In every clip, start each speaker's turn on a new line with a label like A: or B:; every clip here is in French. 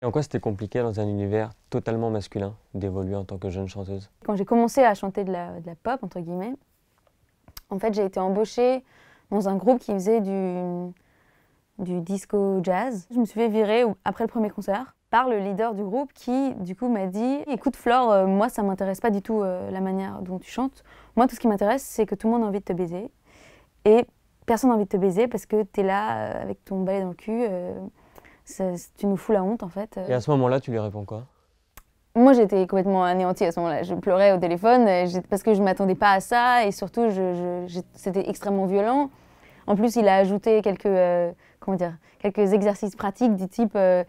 A: Et en quoi c'était compliqué dans un univers totalement masculin d'évoluer en tant que jeune chanteuse
B: Quand j'ai commencé à chanter de la, pop, entre guillemets, en fait j'ai été embauchée dans un groupe qui faisait du, du disco jazz. Je me suis fait virer après le premier concert par le leader du groupe qui, du coup, m'a dit Écoute, Flore, euh, moi, ça m'intéresse pas du tout euh, la manière dont tu chantes. Moi, tout ce qui m'intéresse, c'est que tout le monde a envie de te baiser. Et personne n'a envie de te baiser parce que tu es là euh, avec ton balai dans le cul tu nous fous la honte en fait. Euh. Et à
A: ce moment-là, tu lui réponds quoi
B: moi, j'étais complètement anéantie à ce moment-là. Je pleurais au téléphone parce que je ne m'attendais pas à ça et surtout, c'était extrêmement violent. En plus, il a ajouté quelques, euh, comment dire, quelques exercices pratiques du type euh,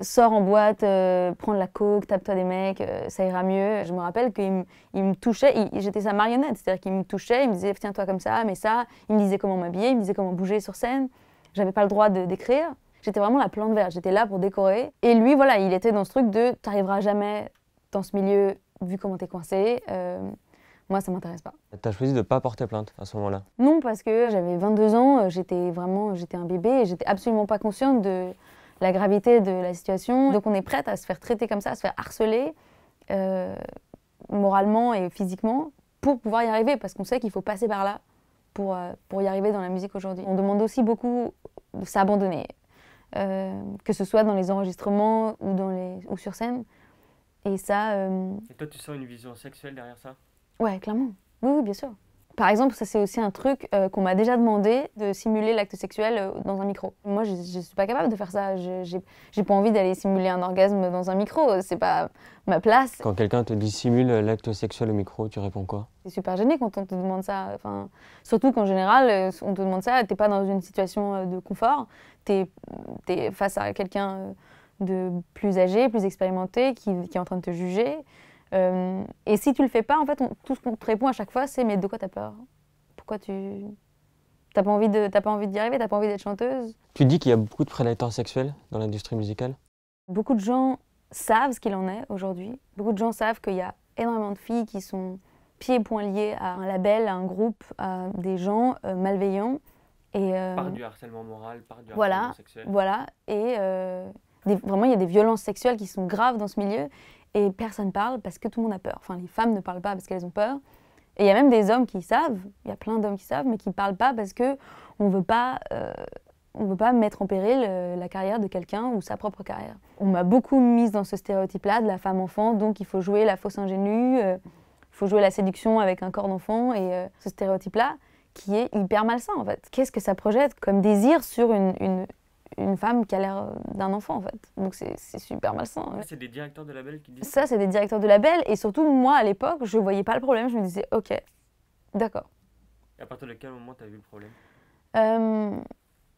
B: sors en boîte, prends de la coke, tape-toi des mecs, ça ira mieux. Je me rappelle qu'il me touchait, j'étais sa marionnette, c'est-à-dire qu'il me touchait, il me disait tiens-toi comme ça, mais ça. Il me disait comment m'habiller, il me disait comment bouger sur scène. J'avais pas le droit de d'écrire. J'étais vraiment la plante verte, j'étais là pour décorer. Et lui, voilà, il était dans ce truc de t'arriveras jamais dans ce milieu vu comment t'es coincé. Euh, moi, ça m'intéresse pas.
A: T'as choisi de ne pas porter plainte à ce moment-là
B: Non, parce que j'avais 22 ans, euh, j'étais vraiment, j'étais un bébé et j'étais absolument pas consciente de la gravité de la situation. Donc on est prête à se faire traiter comme ça, à se faire harceler euh, moralement et physiquement pour pouvoir y arriver, parce qu'on sait qu'il faut passer par là pour, pour y arriver dans la musique aujourd'hui. On demande aussi beaucoup de s'abandonner, euh, que ce soit dans les enregistrements ou, dans les, ou sur scène. Et ça. Euh,
A: Et toi, tu sens une vision sexuelle derrière ça
B: Ouais, clairement. Oui, oui, bien sûr. Par exemple, ça c'est aussi un truc euh, qu'on m'a déjà demandé de simuler l'acte sexuel euh, dans un micro. Moi, je, ne suis pas capable de faire ça. J'ai pas envie d'aller simuler un orgasme dans un micro. C'est pas ma place.
A: Quand quelqu'un te dissimule l'acte sexuel au micro, tu réponds quoi
B: C'est super gêné quand on te demande ça. Enfin, surtout qu'en général, euh, on te demande ça. tu n'es pas dans une situation de confort. Tu es face à quelqu'un de plus âgé, plus expérimenté, qui, qui est en train de te juger. Euh, et si tu le fais pas, en fait, tout ce qu'on te répond à chaque fois, c'est mais de quoi t'as peur Pourquoi tu t'as pas envie de t'as pas envie d'y arriver T'as pas envie d'être chanteuse
A: Tu dis qu'il y a beaucoup de prédateurs sexuels dans l'industrie musicale.
B: Beaucoup de gens savent ce qu'il en est aujourd'hui. Beaucoup de gens savent qu'il y a énormément de filles qui sont pieds et poings liés à un label, à un groupe, à des gens euh, malveillants. Et, euh, par du
A: harcèlement moral, par du harcèlement sexuel. Voilà,
B: et vraiment, il y a des violences sexuelles qui sont graves dans ce milieu et personne parle parce que tout le monde a peur. Enfin, les femmes ne parlent pas parce qu'elles ont peur. Et il y a même des hommes qui savent, il y a plein d'hommes qui savent, mais qui ne parlent pas parce que on veut pas, euh, on veut pas mettre en péril euh, la carrière de quelqu'un ou sa propre carrière. On m'a beaucoup mise dans ce stéréotype-là de la femme enfant, donc il faut jouer la fausse ingénue, euh, il faut jouer la séduction avec un corps d'enfant et ce stéréotype-là qui est hyper malsain en fait. Qu'est-ce que ça projette comme désir sur une une femme qui a l'air euh, d'un enfant en fait. Donc c'est super malsain. Ouais. Ah, c'est
A: des directeurs de label qui disent
B: ça. c'est des directeurs de label et surtout moi à l'époque je voyais pas le problème, je me disais ok, d'accord.
A: À partir de quel moment tu as vu le problème
B: euh,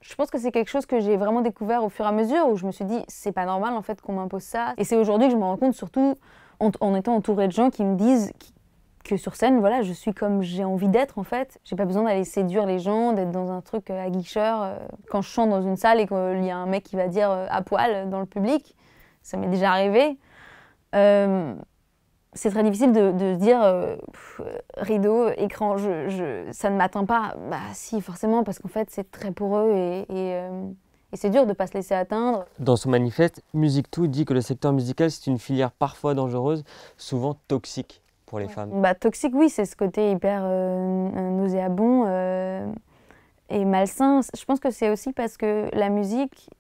B: Je pense que c'est quelque chose que j'ai vraiment découvert au fur et à mesure où je me suis dit c'est pas normal en fait qu'on m'impose ça. Et c'est aujourd'hui que je me rends compte surtout en, étant entourée de gens qui me disent, que sur scène, voilà, je suis comme j'ai envie d'être en fait. J'ai pas besoin d'aller séduire les gens, d'être dans un truc euh, aguicheur. Euh, quand je chante dans une salle et qu'il y a un mec qui va dire euh, à poil dans le public, ça m'est déjà arrivé. c'est très difficile de, se dire rideau, écran, ça ne m'atteint pas. Bah si, forcément, parce qu'en fait c'est très poreux et, et, et c'est dur de ne pas se laisser atteindre.
A: Dans son manifeste, Musique Tout dit que le secteur musical c'est une filière parfois dangereuse, souvent toxique pour les femmes
B: bah, Toxique, oui, c'est ce côté hyper euh, nauséabond euh, et malsain. Je pense que c'est aussi parce que la musique,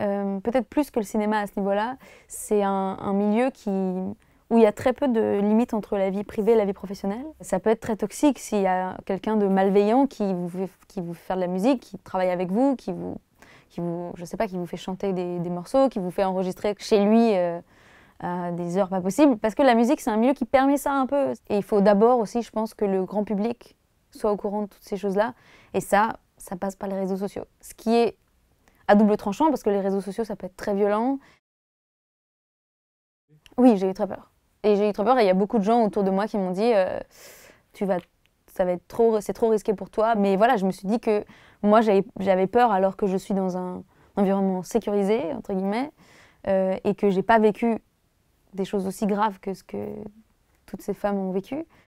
B: euh, peut-être plus que le cinéma à ce niveau-là, c'est un, milieu qui, où il y a très peu de limites entre la vie privée et la vie professionnelle. Ça peut être très toxique s'il y a quelqu'un de malveillant qui vous, fait, qui vous fait de la musique, qui travaille avec vous, qui vous, qui vous je sais pas, qui vous fait chanter des, des morceaux, qui vous fait enregistrer chez lui à euh, des heures pas possibles, parce que la musique, c'est un milieu qui permet ça un peu. Et il faut d'abord aussi, je pense, que le grand public soit au courant de toutes ces choses-là. Et ça, ça passe par les réseaux sociaux. Ce qui est à double tranchant, parce que les réseaux sociaux, ça peut être très violent. Oui, j'ai eu très peur. Et j'ai eu très peur, et il y a beaucoup de gens autour de moi qui m'ont dit euh, tu vas ça va être trop, c'est trop risqué pour toi. Mais voilà, je me suis dit que moi, j'avais peur alors que je suis dans un environnement sécurisé, entre guillemets, euh, et que j'ai pas vécu des choses aussi graves que ce que toutes ces femmes ont vécu.